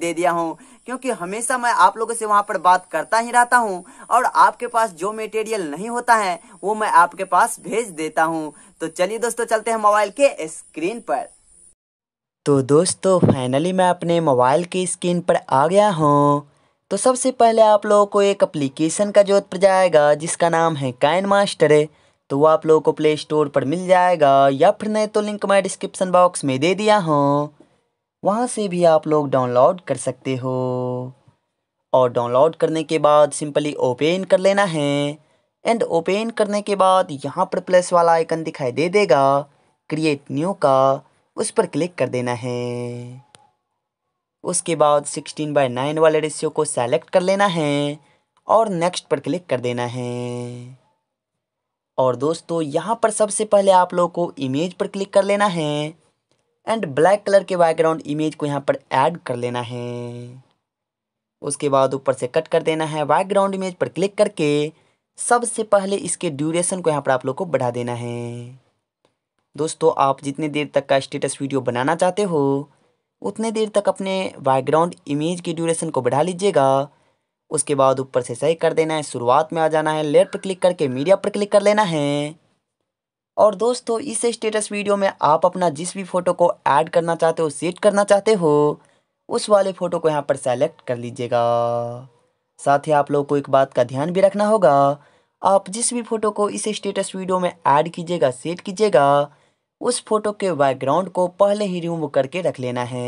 दे दिया हूँ क्योंकि हमेशा मैं आप लोगों से वहां पर बात करता ही रहता हूँ और आपके पास जो मेटेरियल नहीं होता है वो मैं आपके पास भेज देता हूँ तो चलिए दोस्तों चलते हैं मोबाइल के स्क्रीन पर तो दोस्तों फाइनली मैं अपने मोबाइल की स्क्रीन पर आ गया हूँ तो सबसे पहले आप लोगों को एक अप्लीकेशन का जोत पर जाएगा जिसका नाम है काइन मास्टर तो वो आप लोगों को प्ले स्टोर पर मिल जाएगा या फिर नहीं तो लिंक मैं डिस्क्रिप्शन बॉक्स में दे दिया हूँ वहाँ से भी आप लोग डाउनलोड कर सकते हो और डाउनलोड करने के बाद सिंपली ओपन कर लेना है एंड ओपन करने के बाद यहाँ पर प्लस वाला आइकन दिखाई दे देगा क्रिएट न्यू का उस पर क्लिक कर देना है उसके बाद सिक्सटीन बाई नाइन वाले रेशियो को सेलेक्ट कर लेना है और नेक्स्ट पर क्लिक कर देना है और दोस्तों यहाँ पर सबसे पहले आप लोग को इमेज पर क्लिक कर लेना है एंड ब्लैक कलर के बैकग्राउंड इमेज को यहाँ पर ऐड कर लेना है उसके बाद ऊपर से कट कर देना है बैकग्राउंड इमेज पर क्लिक करके सबसे पहले इसके ड्यूरेशन को यहाँ पर आप लोग को बढ़ा देना है दोस्तों आप जितने देर तक का स्टेटस वीडियो बनाना चाहते हो उतने देर तक अपने बैकग्राउंड इमेज के ड्यूरेशन को बढ़ा लीजिएगा उसके बाद ऊपर से सही कर देना है शुरुआत में आ जाना है लेयर पर क्लिक करके मीडिया पर क्लिक कर लेना है और दोस्तों इस स्टेटस वीडियो में आप अपना जिस भी फ़ोटो को ऐड करना चाहते हो सेट करना चाहते हो उस वाले फ़ोटो को यहाँ पर सेलेक्ट कर लीजिएगा साथ ही आप लोग को एक बात का ध्यान भी रखना होगा आप जिस भी फ़ोटो को इस स्टेटस वीडियो में ऐड कीजिएगा सेट कीजिएगा उस फ़ोटो के बैकग्राउंड को पहले ही रिमूव करके रख लेना है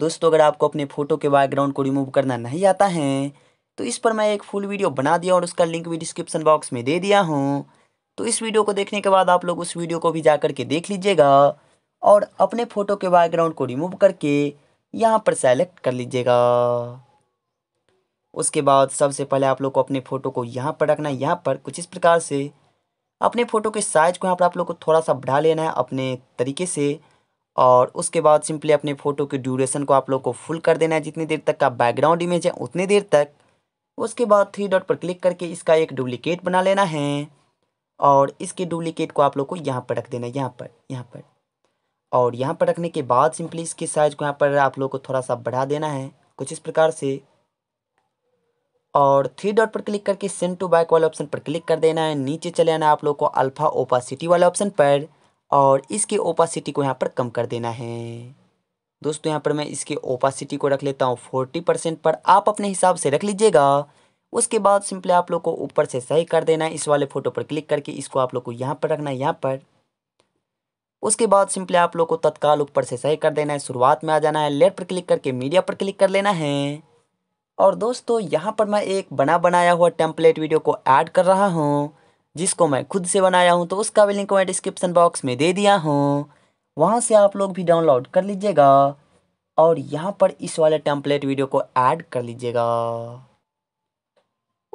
दोस्तों अगर आपको अपने फ़ोटो के बैकग्राउंड को रिमूव करना नहीं आता है तो इस पर मैं एक फुल वीडियो बना दिया और उसका लिंक भी डिस्क्रिप्शन बॉक्स में दे दिया हूँ तो इस वीडियो को देखने के बाद आप लोग उस वीडियो को भी जा कर के देख लीजिएगा और अपने फ़ोटो के बैकग्राउंड को रिमूव करके यहाँ पर सेलेक्ट कर लीजिएगा उसके बाद सबसे पहले आप लोग को अपने फ़ोटो को यहाँ पर रखना है यहाँ पर कुछ इस प्रकार से अपने फ़ोटो के साइज़ को यहाँ पर आप लोग को थोड़ा सा बढ़ा लेना है अपने तरीके से और उसके बाद सिंपली अपने फ़ोटो के ड्यूरेशन को आप लोग को फुल कर देना है जितनी देर तक का बैकग्राउंड इमेज है उतनी देर तक उसके बाद थ्री डॉट पर क्लिक करके इसका एक डुप्लिकेट बना लेना है और इसके डुप्लीकेट को आप लोग को यहाँ पर रख देना है यहाँ पर यहाँ पर और यहाँ पर रखने के बाद सिंपली इसके साइज को यहाँ पर आप लोग को थोड़ा सा बढ़ा देना है कुछ इस प्रकार से और थ्री डॉट पर क्लिक करके सेंड टू बैक वाले ऑप्शन पर क्लिक कर देना है नीचे चले आना आप लोग को अल्फा ओपासिटी वाले ऑप्शन पर और इसके ओपासिटी को यहाँ पर कम कर देना है दोस्तों यहाँ पर मैं इसके ओपासिटी को रख लेता हूँ फोर्टी परसेंट पर आप अपने हिसाब से रख लीजिएगा उसके बाद सिंपली आप लोग को ऊपर से सही कर देना है इस वाले फ़ोटो पर क्लिक करके इसको आप लोग को यहाँ पर रखना है यहाँ पर उसके बाद सिंपली आप लोग को तत्काल ऊपर से सही कर देना है शुरुआत में आ जाना है लेट पर क्लिक करके मीडिया पर क्लिक कर लेना है और दोस्तों यहाँ पर मैं एक बना बनाया हुआ टेम्पलेट वीडियो को ऐड कर रहा हूँ जिसको मैं खुद से बनाया हूँ तो उसका भी लिंक मैं डिस्क्रिप्सन बॉक्स में दे दिया हूँ वहाँ से आप लोग भी डाउनलोड कर लीजिएगा और यहाँ पर इस वाले टेम्पलेट वीडियो को ऐड कर लीजिएगा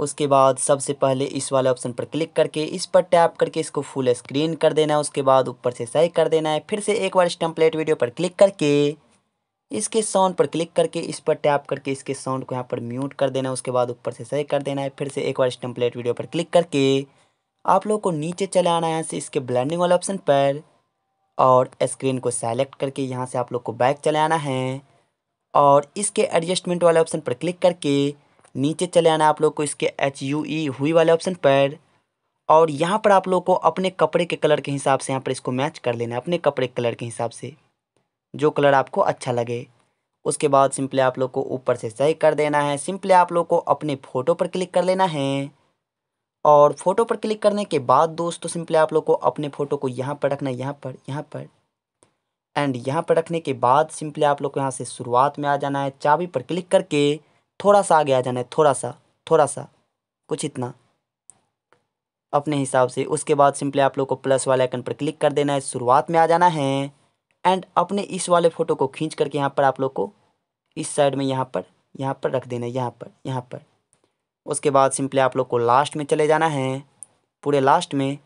उसके बाद सबसे पहले इस वाले ऑप्शन पर क्लिक करके इस पर टैप करके इसको फुल स्क्रीन कर देना है उसके बाद ऊपर से सही कर देना है फिर से एक बार स्टम्पलेट वीडियो पर क्लिक करके इसके साउंड पर क्लिक करके इस पर टैप करके इसके साउंड को यहाँ पर म्यूट कर देना है उसके बाद ऊपर से सही कर देना है फिर से एक बार स्टम्पलेट वीडियो पर क्लिक करके आप लोग को नीचे चले आना है यहाँ से इसके ब्लैंडिंग वाले ऑप्शन पर और स्क्रीन को सेलेक्ट करके यहाँ से आप लोग को बैक चले आना है और इसके एडजस्टमेंट वाले ऑप्शन पर क्लिक करके नीचे चले आना आप लोग को इसके एच यू ई हुई वाले ऑप्शन पर और यहाँ पर आप लोग को अपने कपड़े के कलर के हिसाब से यहाँ पर इसको मैच कर लेना है अपने कपड़े के कलर के हिसाब से जो कलर आपको अच्छा लगे उसके बाद सिंपली आप लोग को ऊपर से सही कर देना है सिंपली आप लोग को अपने फ़ोटो पर क्लिक कर लेना है और फ़ोटो पर क्लिक करने के बाद दोस्तों सिंपली आप लोग को अपने फ़ोटो को यहाँ पर रखना है यहाँ पर यहाँ पर एंड यहाँ पर रखने के बाद सिंपली आप लोग को यहाँ से शुरुआत में आ जाना है चाबी पर क्लिक करके थोड़ा सा आगे आ जाना है थोड़ा सा थोड़ा सा कुछ इतना अपने हिसाब से उसके बाद सिंपली आप लोग को प्लस वाले आइकन पर क्लिक कर देना है शुरुआत में आ जाना है एंड अपने इस वाले फ़ोटो को खींच करके यहाँ पर आप लोग को इस साइड में यहाँ पर यहाँ पर रख देना है यहाँ पर यहाँ पर उसके बाद सिंपली आप लोग को लास्ट में चले जाना है पूरे लास्ट में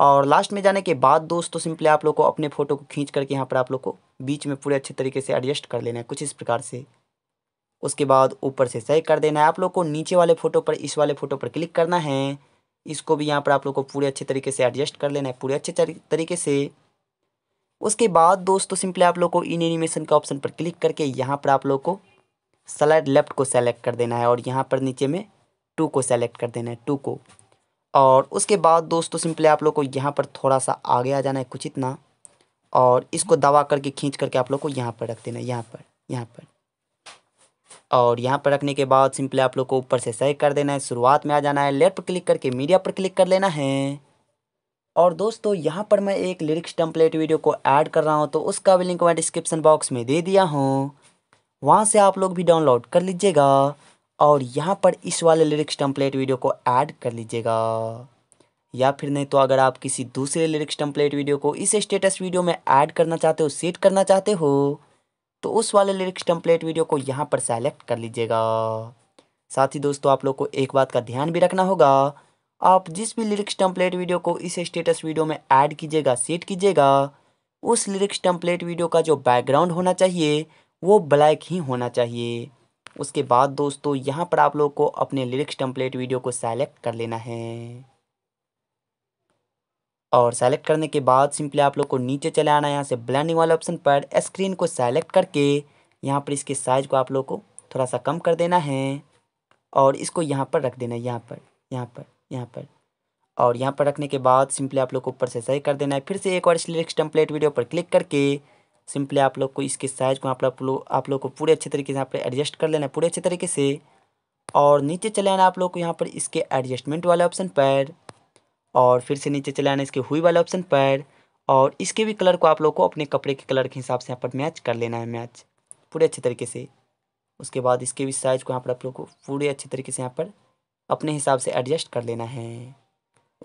और लास्ट में जाने के बाद दोस्तों सिंपली आप लोग को अपने फ़ोटो को खींच करके यहाँ पर आप लोग को बीच में पूरे अच्छे तरीके से एडजस्ट कर लेना है कुछ इस प्रकार से उसके बाद ऊपर से सही कर देना है आप लोग को नीचे वाले फ़ोटो पर इस वाले फ़ोटो पर क्लिक करना है इसको भी यहाँ पर आप लोग को पूरे अच्छे तरीके से एडजस्ट कर लेना है पूरे अच्छे तरीके से उसके बाद दोस्तों सिंपली आप लोग को इन एनिमेशन का ऑप्शन पर क्लिक करके यहाँ पर आप लोग को सलाइड लेफ्ट को सेलेक्ट कर देना है और यहाँ पर नीचे में टू को सेलेक्ट कर देना है टू को और उसके बाद दोस्तों सिंपली आप लोग को यहाँ पर थोड़ा सा आगे आ जाना है कुछ इतना और इसको दबा करके खींच करके आप लोग को यहाँ पर रख देना है यहाँ पर यहाँ पर और यहाँ पर रखने के बाद सिंपली आप लोग को ऊपर से सही कर देना है शुरुआत में आ जाना है लेफ्ट पर क्लिक करके मीडिया पर क्लिक कर लेना है और दोस्तों यहाँ पर मैं एक लिरिक्स टम्पलेट वीडियो को ऐड कर रहा हूँ तो उसका भी लिंक मैं डिस्क्रिप्सन बॉक्स में दे दिया हूँ वहाँ से आप लोग भी डाउनलोड कर लीजिएगा और यहाँ पर इस वाले लिरिक्स टम्पलेट वीडियो को ऐड कर लीजिएगा या फिर नहीं तो अगर आप किसी दूसरे लिरिक्स टम्पलेट वीडियो को इस स्टेटस वीडियो में ऐड करना चाहते हो सेट करना चाहते हो तो उस वाले लिरिक्स टेम्पलेट वीडियो को यहाँ पर सेलेक्ट कर लीजिएगा साथ ही दोस्तों आप लोग को एक बात का ध्यान भी रखना होगा आप जिस भी लिरिक्स टेम्पलेट वीडियो को इस स्टेटस वीडियो में ऐड कीजिएगा सेट कीजिएगा उस लिरिक्स टेम्पलेट वीडियो का जो बैकग्राउंड होना चाहिए वो ब्लैक ही होना चाहिए उसके बाद दोस्तों यहाँ पर आप लोग को अपने लिरिक्स टेम्पलेट वीडियो को सेलेक्ट कर लेना है और सेलेक्ट करने के बाद सिंपली आप लोग को नीचे चले आना है यहाँ से ब्लैंडिंग वाले ऑप्शन पर स्क्रीन को सेलेक्ट करके यहाँ पर इसके साइज़ को आप लोग को थोड़ा सा कम कर देना है और इसको यहाँ पर रख देना है यहाँ पर यहाँ पर यहाँ पर और यहाँ पर रखने के बाद सिंपली आप लोग को ऊपर से सही कर देना है फिर से एक और सिलेक्स टेम्पलेट वीडियो पर क्लिक करके सिंपली आप लोग को इसके साइज़ को आप लोग आप लोग को पूरे अच्छे तरीके से यहाँ पर एडजस्ट कर लेना है पूरे अच्छे तरीके से और नीचे चले आना आप लोग को यहाँ पर इसके एडजस्टमेंट वाले ऑप्शन पर और फिर से नीचे चले आना इसके हुई वाले ऑप्शन पर और इसके भी कलर को आप लोग को अपने कपड़े के कलर के हिसाब से यहाँ पर मैच कर लेना है मैच पूरे अच्छे तरीके से उसके बाद इसके भी साइज़ को यहाँ पर आप लोग को पूरे अच्छे तरीके से यहाँ पर अपने हिसाब से एडजस्ट कर लेना है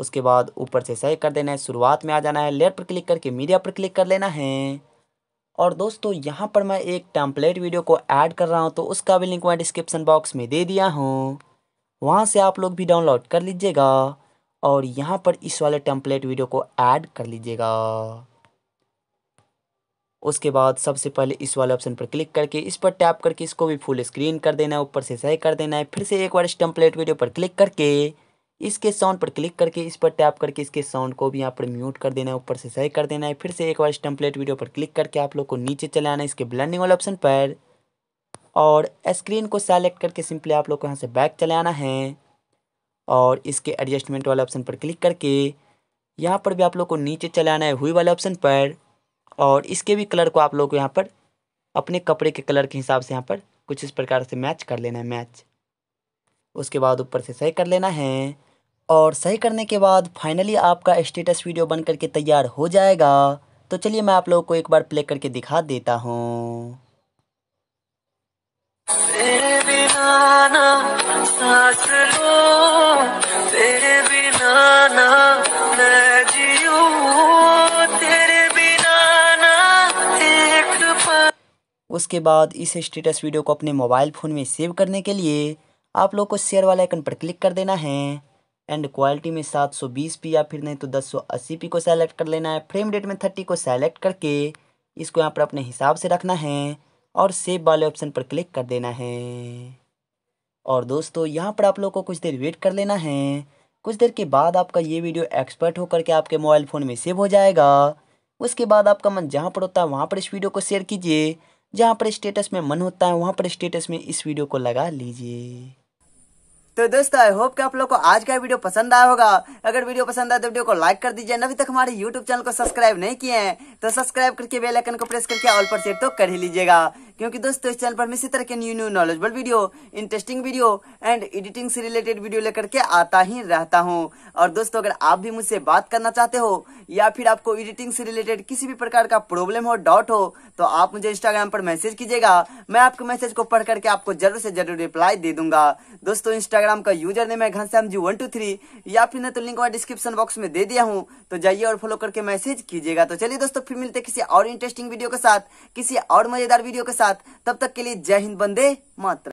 उसके बाद ऊपर से सही कर देना है शुरुआत में आ जाना है लेयर पर क्लिक करके मीडिया पर क्लिक कर लेना है और दोस्तों यहाँ पर मैं एक टैम्पलेट वीडियो को ऐड कर रहा हूँ तो उसका भी लिंक मैं डिस्क्रिप्शन बॉक्स में दे दिया हूँ वहाँ से आप लोग भी डाउनलोड कर लीजिएगा और यहाँ पर इस वाले टेम्पलेट वीडियो को ऐड कर लीजिएगा उसके बाद सबसे पहले इस वाले ऑप्शन पर क्लिक करके इस पर टैप करके इसको भी फुल स्क्रीन कर देना है ऊपर से सही कर देना है फिर से एक बार इस टेम्पलेट वीडियो पर क्लिक करके इसके साउंड पर क्लिक करके इस पर टैप करके इसके साउंड को भी यहाँ पर म्यूट कर देना है ऊपर से सही कर देना है फिर से एक बार इस टेम्पलेट वीडियो पर क्लिक करके आप लोग को नीचे चले आना है इसके ब्लैंडिंग वाले ऑप्शन पर और स्क्रीन को सेलेक्ट करके सिंपली आप लोग को यहाँ से बैक चले आना है और इसके एडजस्टमेंट वाले ऑप्शन पर क्लिक करके यहाँ पर भी आप लोग को नीचे चले आना है हुई वाले ऑप्शन पर और इसके भी कलर को आप लोग को यहाँ पर अपने कपड़े के कलर के हिसाब से यहाँ पर कुछ इस प्रकार से मैच कर लेना है मैच उसके बाद ऊपर से सही कर लेना है और सही करने के बाद फाइनली आपका स्टेटस वीडियो बन करके तैयार हो जाएगा तो चलिए मैं आप लोगों को एक बार प्ले करके दिखा देता हूँ ना, उसके बाद इस स्टेटस वीडियो को अपने मोबाइल फ़ोन में सेव करने के लिए आप लोग को शेयर वाला आइकन पर क्लिक कर देना है एंड क्वालिटी में बीस पी या फिर नहीं तो अस्सी पी को सेलेक्ट कर लेना है फ्रेम रेट में 30 को सेलेक्ट करके इसको यहाँ पर अपने हिसाब से रखना है और सेव वाले ऑप्शन पर क्लिक कर देना है और दोस्तों यहाँ पर आप लोग को कुछ देर वेट कर लेना है कुछ देर के बाद आपका ये वीडियो एक्सपर्ट होकर के आपके मोबाइल फ़ोन में सेव हो जाएगा उसके बाद आपका मन जहाँ पर होता है वहाँ पर इस वीडियो को शेयर कीजिए जहाँ पर स्टेटस में मन होता है वहाँ पर स्टेटस में इस वीडियो को लगा लीजिए तो दोस्तों आई होप कि आप लोग को आज का वीडियो पसंद आया होगा अगर वीडियो पसंद आए तो वीडियो को लाइक कर दीजिए अभी तक हमारे यूट्यूब चैनल को सब्सक्राइब नहीं किए हैं तो सब्सक्राइब करके बेल आइकन को प्रेस करके ऑल पर सेट तो कर ही लीजिएगा क्योंकि दोस्तों इस चैनल पर मैं इसी तरह के new new knowledgeable video interesting video and editing से रिलेटेड वीडियो लेकर के आता ही रहता हूँ और दोस्तों अगर आप भी मुझसे बात करना चाहते हो या फिर आपको एडिटिंग से रिलेटेड किसी भी प्रकार का प्रॉब्लम हो डाउट हो तो आप मुझे इंस्टाग्राम पर मैसेज कीजिएगा मैं आपके मैसेज को पढ़ करके आपको जरूर से जरूर रिप्लाई दे दूंगा दोस्तों इंस्टाग्राम का यूजर नेम है Ghanshyam ji one two three या फिर मैं तो लिंक डिस्क्रिप्शन बॉक्स में दे दिया हूँ तो जाइए और फॉलो करके मैसेज कीजिएगा तो चलिए दोस्तों फिर मिलते किसी और इंटरेस्टिंग वीडियो के साथ किसी और मजेदार वीडियो के साथ साथ तब तक के लिए जय हिंद बंदे मात्र